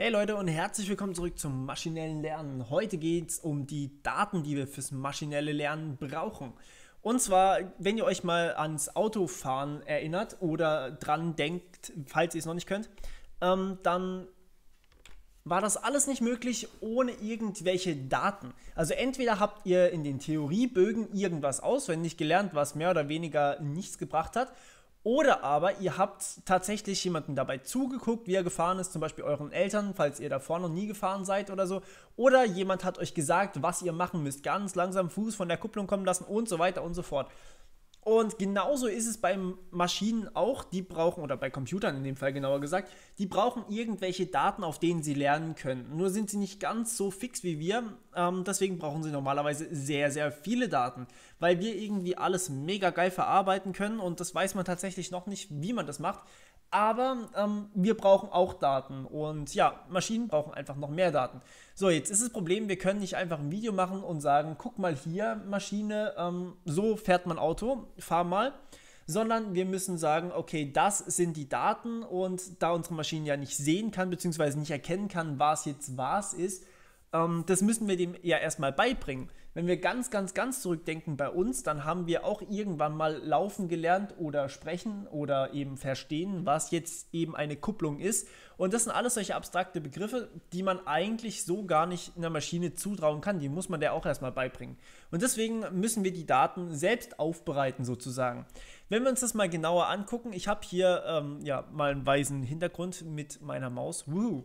Hey Leute und herzlich willkommen zurück zum maschinellen Lernen. Heute geht es um die Daten, die wir fürs maschinelle Lernen brauchen. Und zwar, wenn ihr euch mal ans Autofahren erinnert oder dran denkt, falls ihr es noch nicht könnt, ähm, dann war das alles nicht möglich ohne irgendwelche Daten. Also entweder habt ihr in den Theoriebögen irgendwas auswendig gelernt, was mehr oder weniger nichts gebracht hat, oder aber ihr habt tatsächlich jemandem dabei zugeguckt, wie er gefahren ist, zum Beispiel euren Eltern, falls ihr davor noch nie gefahren seid oder so. Oder jemand hat euch gesagt, was ihr machen müsst, ganz langsam Fuß von der Kupplung kommen lassen und so weiter und so fort. Und genauso ist es bei Maschinen auch, die brauchen, oder bei Computern in dem Fall genauer gesagt, die brauchen irgendwelche Daten, auf denen sie lernen können. Nur sind sie nicht ganz so fix wie wir, ähm, deswegen brauchen sie normalerweise sehr, sehr viele Daten, weil wir irgendwie alles mega geil verarbeiten können und das weiß man tatsächlich noch nicht, wie man das macht. Aber ähm, wir brauchen auch Daten und ja, Maschinen brauchen einfach noch mehr Daten. So, jetzt ist das Problem, wir können nicht einfach ein Video machen und sagen, guck mal hier, Maschine, ähm, so fährt man Auto, fahr mal, sondern wir müssen sagen, okay, das sind die Daten und da unsere Maschine ja nicht sehen kann, beziehungsweise nicht erkennen kann, was jetzt was ist, ähm, das müssen wir dem ja erstmal beibringen. Wenn wir ganz, ganz, ganz zurückdenken bei uns, dann haben wir auch irgendwann mal laufen gelernt oder sprechen oder eben verstehen, was jetzt eben eine Kupplung ist. Und das sind alles solche abstrakte Begriffe, die man eigentlich so gar nicht einer Maschine zutrauen kann. Die muss man der auch erstmal beibringen. Und deswegen müssen wir die Daten selbst aufbereiten sozusagen. Wenn wir uns das mal genauer angucken, ich habe hier ähm, ja, mal einen weißen Hintergrund mit meiner Maus. Woo.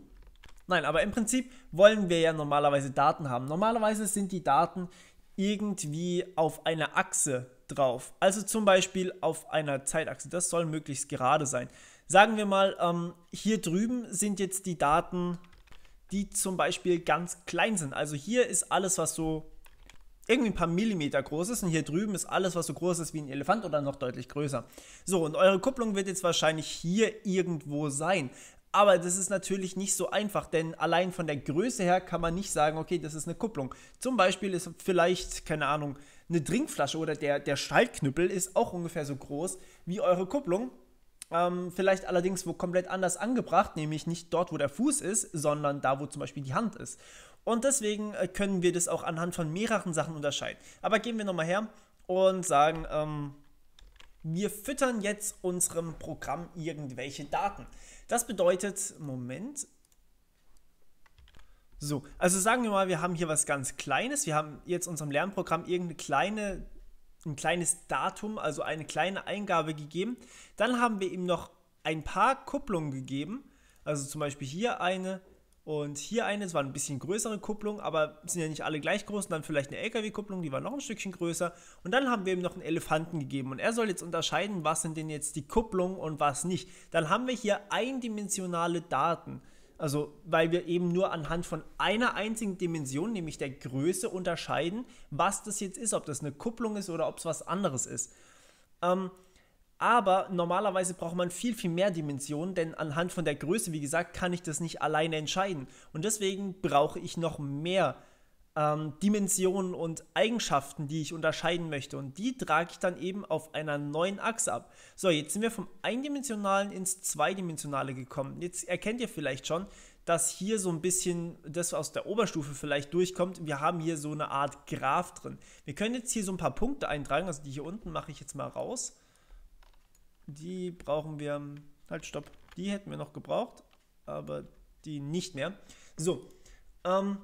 Nein, aber im Prinzip wollen wir ja normalerweise Daten haben. Normalerweise sind die Daten irgendwie auf einer Achse drauf. Also zum Beispiel auf einer Zeitachse. Das soll möglichst gerade sein. Sagen wir mal, ähm, hier drüben sind jetzt die Daten, die zum Beispiel ganz klein sind. Also hier ist alles, was so irgendwie ein paar Millimeter groß ist und hier drüben ist alles, was so groß ist wie ein Elefant oder noch deutlich größer. So, und eure Kupplung wird jetzt wahrscheinlich hier irgendwo sein. Aber das ist natürlich nicht so einfach, denn allein von der Größe her kann man nicht sagen, okay, das ist eine Kupplung. Zum Beispiel ist vielleicht, keine Ahnung, eine Trinkflasche oder der, der Schaltknüppel ist auch ungefähr so groß wie eure Kupplung. Ähm, vielleicht allerdings wo komplett anders angebracht, nämlich nicht dort, wo der Fuß ist, sondern da, wo zum Beispiel die Hand ist. Und deswegen äh, können wir das auch anhand von mehreren Sachen unterscheiden. Aber gehen wir nochmal her und sagen, ähm, wir füttern jetzt unserem Programm irgendwelche Daten. Das bedeutet, Moment. So, also sagen wir mal, wir haben hier was ganz Kleines. Wir haben jetzt unserem Lernprogramm irgendeine kleine, ein kleines Datum, also eine kleine Eingabe gegeben. Dann haben wir ihm noch ein paar Kupplungen gegeben. Also zum Beispiel hier eine, und hier eine, es war ein bisschen größere Kupplung, aber sind ja nicht alle gleich groß. Und dann vielleicht eine LKW-Kupplung, die war noch ein Stückchen größer. Und dann haben wir ihm noch einen Elefanten gegeben. Und er soll jetzt unterscheiden, was sind denn jetzt die Kupplungen und was nicht. Dann haben wir hier eindimensionale Daten. Also, weil wir eben nur anhand von einer einzigen Dimension, nämlich der Größe, unterscheiden, was das jetzt ist, ob das eine Kupplung ist oder ob es was anderes ist. Ähm, aber normalerweise braucht man viel, viel mehr Dimensionen, denn anhand von der Größe, wie gesagt, kann ich das nicht alleine entscheiden. Und deswegen brauche ich noch mehr ähm, Dimensionen und Eigenschaften, die ich unterscheiden möchte. Und die trage ich dann eben auf einer neuen Achse ab. So, jetzt sind wir vom Eindimensionalen ins Zweidimensionale gekommen. Jetzt erkennt ihr vielleicht schon, dass hier so ein bisschen das aus der Oberstufe vielleicht durchkommt. Wir haben hier so eine Art Graph drin. Wir können jetzt hier so ein paar Punkte eintragen, also die hier unten mache ich jetzt mal raus. Die brauchen wir. Ähm, halt, stopp. Die hätten wir noch gebraucht, aber die nicht mehr. So. Ähm,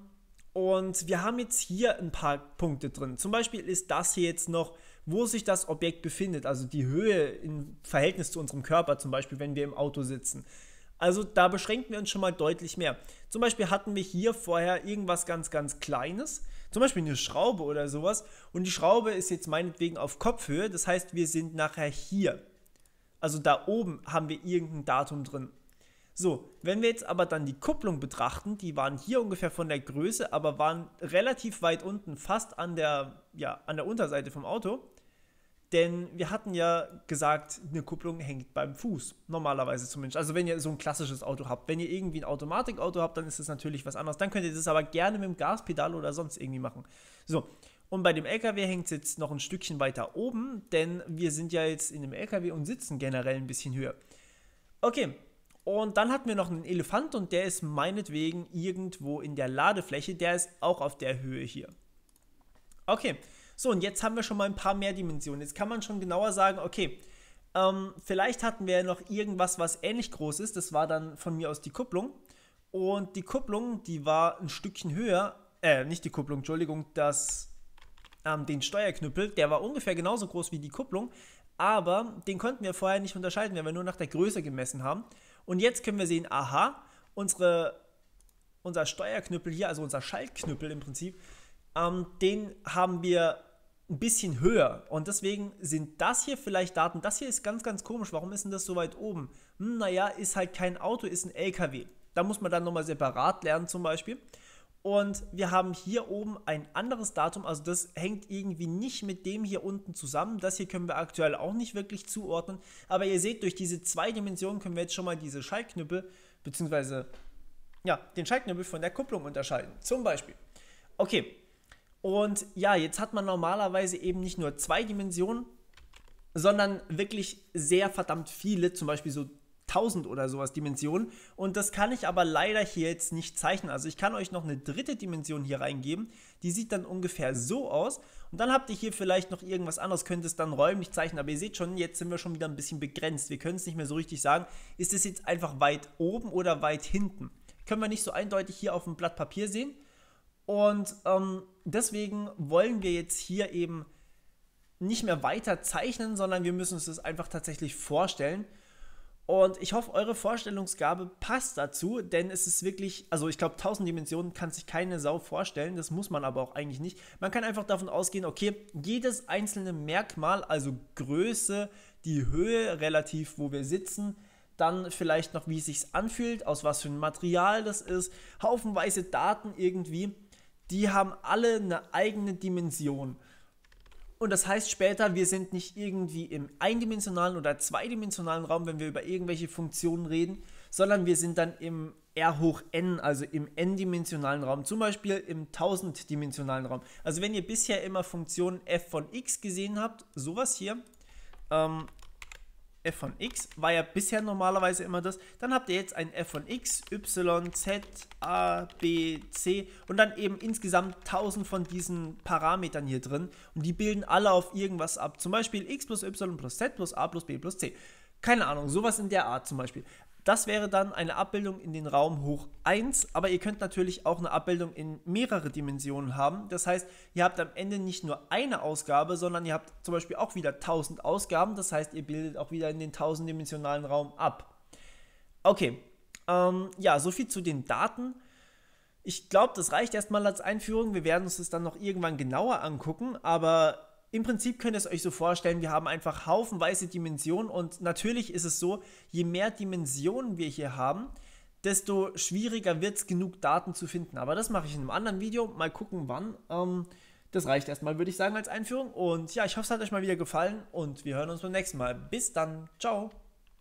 und wir haben jetzt hier ein paar Punkte drin. Zum Beispiel ist das hier jetzt noch, wo sich das Objekt befindet, also die Höhe im Verhältnis zu unserem Körper, zum Beispiel, wenn wir im Auto sitzen. Also da beschränken wir uns schon mal deutlich mehr. Zum Beispiel hatten wir hier vorher irgendwas ganz, ganz Kleines, zum Beispiel eine Schraube oder sowas. Und die Schraube ist jetzt meinetwegen auf Kopfhöhe, das heißt, wir sind nachher hier. Also da oben haben wir irgendein Datum drin. So, wenn wir jetzt aber dann die Kupplung betrachten, die waren hier ungefähr von der Größe, aber waren relativ weit unten, fast an der, ja, an der Unterseite vom Auto. Denn wir hatten ja gesagt, eine Kupplung hängt beim Fuß, normalerweise zumindest. Also wenn ihr so ein klassisches Auto habt, wenn ihr irgendwie ein Automatikauto habt, dann ist das natürlich was anderes. Dann könnt ihr das aber gerne mit dem Gaspedal oder sonst irgendwie machen. So, und bei dem LKW hängt es jetzt noch ein Stückchen weiter oben, denn wir sind ja jetzt in dem LKW und sitzen generell ein bisschen höher. Okay, und dann hatten wir noch einen Elefant und der ist meinetwegen irgendwo in der Ladefläche. Der ist auch auf der Höhe hier. Okay, so und jetzt haben wir schon mal ein paar mehr Dimensionen. Jetzt kann man schon genauer sagen, okay, ähm, vielleicht hatten wir noch irgendwas, was ähnlich groß ist. Das war dann von mir aus die Kupplung. Und die Kupplung, die war ein Stückchen höher. Äh, nicht die Kupplung, Entschuldigung, das ähm, den Steuerknüppel, der war ungefähr genauso groß wie die Kupplung, aber den konnten wir vorher nicht unterscheiden, weil wir nur nach der Größe gemessen haben. Und jetzt können wir sehen, aha, unsere, unser Steuerknüppel hier, also unser Schaltknüppel im Prinzip, ähm, den haben wir ein bisschen höher. Und deswegen sind das hier vielleicht Daten. Das hier ist ganz, ganz komisch. Warum ist denn das so weit oben? Hm, naja, ist halt kein Auto, ist ein LKW. Da muss man dann nochmal separat lernen zum Beispiel. Und wir haben hier oben ein anderes Datum, also das hängt irgendwie nicht mit dem hier unten zusammen. Das hier können wir aktuell auch nicht wirklich zuordnen. Aber ihr seht, durch diese zwei Dimensionen können wir jetzt schon mal diese Schaltknüppel, beziehungsweise ja, den Schaltknüppel von der Kupplung unterscheiden. Zum Beispiel. Okay. Und ja, jetzt hat man normalerweise eben nicht nur zwei Dimensionen, sondern wirklich sehr verdammt viele, zum Beispiel so 1000 oder sowas Dimensionen. Und das kann ich aber leider hier jetzt nicht zeichnen. Also ich kann euch noch eine dritte Dimension hier reingeben. Die sieht dann ungefähr so aus. Und dann habt ihr hier vielleicht noch irgendwas anderes, könnt es dann räumlich zeichnen. Aber ihr seht schon, jetzt sind wir schon wieder ein bisschen begrenzt. Wir können es nicht mehr so richtig sagen. Ist es jetzt einfach weit oben oder weit hinten? Können wir nicht so eindeutig hier auf dem Blatt Papier sehen. Und ähm, deswegen wollen wir jetzt hier eben nicht mehr weiter zeichnen, sondern wir müssen uns das einfach tatsächlich vorstellen. Und ich hoffe, eure Vorstellungsgabe passt dazu, denn es ist wirklich, also ich glaube, 1000 Dimensionen kann sich keine Sau vorstellen, das muss man aber auch eigentlich nicht. Man kann einfach davon ausgehen, okay, jedes einzelne Merkmal, also Größe, die Höhe relativ, wo wir sitzen, dann vielleicht noch, wie es sich anfühlt, aus was für ein Material das ist, haufenweise Daten irgendwie, die haben alle eine eigene Dimension. Und das heißt später, wir sind nicht irgendwie im eindimensionalen oder zweidimensionalen Raum, wenn wir über irgendwelche Funktionen reden, sondern wir sind dann im R hoch n, also im n-dimensionalen Raum, zum Beispiel im tausenddimensionalen Raum. Also wenn ihr bisher immer Funktionen f von x gesehen habt, sowas hier, ähm, f von x war ja bisher normalerweise immer das. Dann habt ihr jetzt ein f von x, y, z, a, b, c und dann eben insgesamt 1000 von diesen Parametern hier drin. Und die bilden alle auf irgendwas ab. Zum Beispiel x plus y plus z plus a plus b plus c. Keine Ahnung, sowas in der Art zum Beispiel. Das wäre dann eine Abbildung in den Raum hoch 1, aber ihr könnt natürlich auch eine Abbildung in mehrere Dimensionen haben. Das heißt, ihr habt am Ende nicht nur eine Ausgabe, sondern ihr habt zum Beispiel auch wieder 1000 Ausgaben. Das heißt, ihr bildet auch wieder in den 1000-dimensionalen Raum ab. Okay, ähm, ja, soviel zu den Daten. Ich glaube, das reicht erstmal als Einführung. Wir werden uns das dann noch irgendwann genauer angucken, aber im Prinzip könnt ihr es euch so vorstellen, wir haben einfach haufenweise Dimensionen und natürlich ist es so, je mehr Dimensionen wir hier haben, desto schwieriger wird es, genug Daten zu finden. Aber das mache ich in einem anderen Video, mal gucken wann. Ähm, das reicht erstmal, würde ich sagen, als Einführung. Und ja, ich hoffe, es hat euch mal wieder gefallen und wir hören uns beim nächsten Mal. Bis dann, ciao.